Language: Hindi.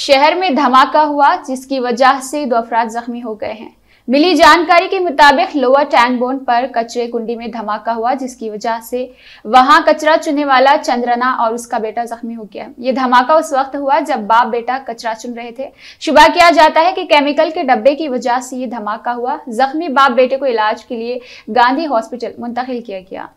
शहर में धमाका हुआ जिसकी वजह से दो अफराद जख्मी हो गए हैं मिली जानकारी के मुताबिक लोअर टैंक बोन पर कचरे कुंडी में धमाका हुआ जिसकी वजह से वहां कचरा चुनने वाला चंद्रना और उसका बेटा जख्मी हो गया ये धमाका उस वक्त हुआ जब बाप बेटा कचरा चुन रहे थे शुभ किया जाता है कि केमिकल के डब्बे की वजह से ये धमाका हुआ जख्मी बाप बेटे को इलाज के लिए गांधी हॉस्पिटल मुंतकिल किया गया